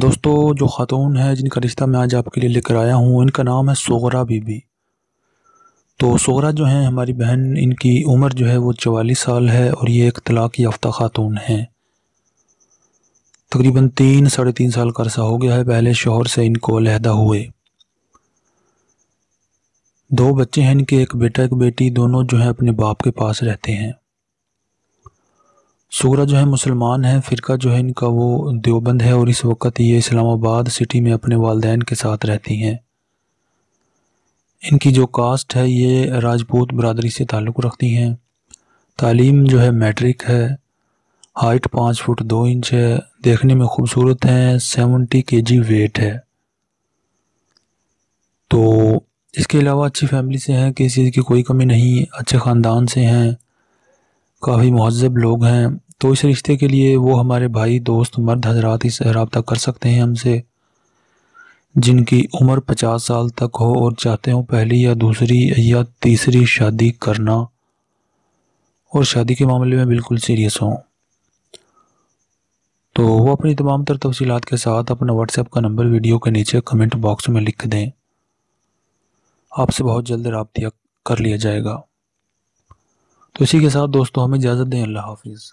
दोस्तों जो ख़ातून है जिनका रिश्ता मैं आज आपके लिए लेकर आया हूँ इनका नाम है सोगरा बीबी तो सोगरा जो हैं हमारी बहन इनकी उम्र जो है वो चवालीस साल है और ये एक तलाक़ याफ्ता ख़ातून हैं तकरीबन तीन साढ़े तीन साल का अरसा हो गया है पहले शोहर से इनको अलहदा हुए दो बच्चे हैं इनके एक बेटा एक बेटी दोनों जो है अपने बाप के पास रहते हैं सूरा जो है मुसलमान है फ़िरका जो है इनका वो देवबंद है और इस वक्त ये इस्लामाबाद सिटी में अपने वालदेन के साथ रहती हैं इनकी जो कास्ट है ये राजपूत बरदरी से ताल्लुक़ रखती हैं तालीम जो है मैट्रिक है हाइट पाँच फुट दो इंच है देखने में खूबसूरत हैं सेवनटी के जी वेट है तो इसके अलावा अच्छी फैमिली से हैं किसी चीज़ की कोई कमी नहीं अच्छे ख़ानदान से हैं काफ़ी महजब लोग हैं तो इस रिश्ते के लिए वो हमारे भाई दोस्त मर्द हजरात से रबता कर सकते हैं हमसे जिनकी उम्र पचास साल तक हो और चाहते हो पहली या दूसरी या तीसरी शादी करना और शादी के मामले में बिल्कुल सीरियस हों तो वो अपनी तमाम तर तफसीत के साथ अपना व्हाट्सएप का नंबर वीडियो के नीचे कमेंट बॉक्स में लिख दें आपसे बहुत जल्द रबतिया कर लिया जाएगा तो इसी के साथ दोस्तों हमें इजाज़त दें अल्लाह हाफिज़